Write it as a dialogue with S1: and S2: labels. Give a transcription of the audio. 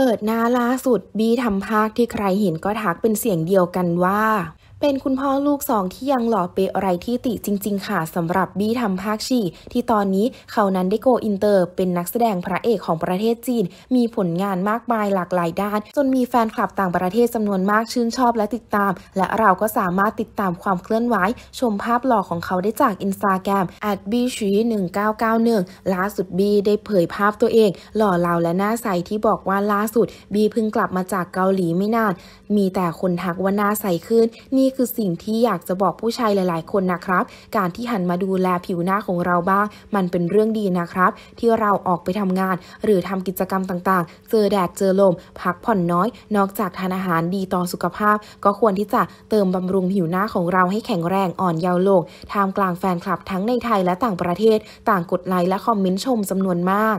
S1: เปิดหน้าล่าสุดบีทำภาคที่ใครเห็นก็ทักเป็นเสียงเดียวกันว่าเป็นคุณพ่อลูกสองที่ยังหล่อเปะอะไรที่ติจริงๆค่ะสำหรับบี้ทำภาคชี ที่ตอนนี้เขานั้นได้โกอินเตอร์ เป็นนักแสดงพระเอกของประเทศจีน มีผลงานมากมายหลากหลายด้าน จนมีแฟนคลับต่างประเทศจำนวนมากชื่นชอบและติดตาม และเราก็สามารถติดตามความเคลื่อนไหวชมภาพหล่อของเขาได้จากอินสตาแกรม b c h 1991ล่าสุดบี้ได้เผยภาพตัวเอง หล่อเหลาและหน้าใสที่บอกว่าล่าสุดบี้เพิ่งกลับมาจากเกาหลีไม่นานมีแต่คนทักว่าหน้าใสขึ้นนี่คือสิ่งที่อยากจะบอกผู้ชายหลายๆ คนนะครับ การที่หันมาดูแลผิวหน้าของเราบ้าง มันเป็นเรื่องดีนะครับ ที่เราออกไปทำงาน หรือทำกิจกรรมต่างๆ เจอแดดเจอลมพักผ่อนน้อย นอกจากทานอาหารดีต่อสุขภาพ ก็ควรที่จะเติมบำรุงผิวหน้าของเราให้แข็งแรงอ่อนเยาว์ลงท่ามกลางแฟนคลับทั้งในไทยและต่างประเทศ ต่างกดไลค์และคอมเมนต์ชมจำนวนมาก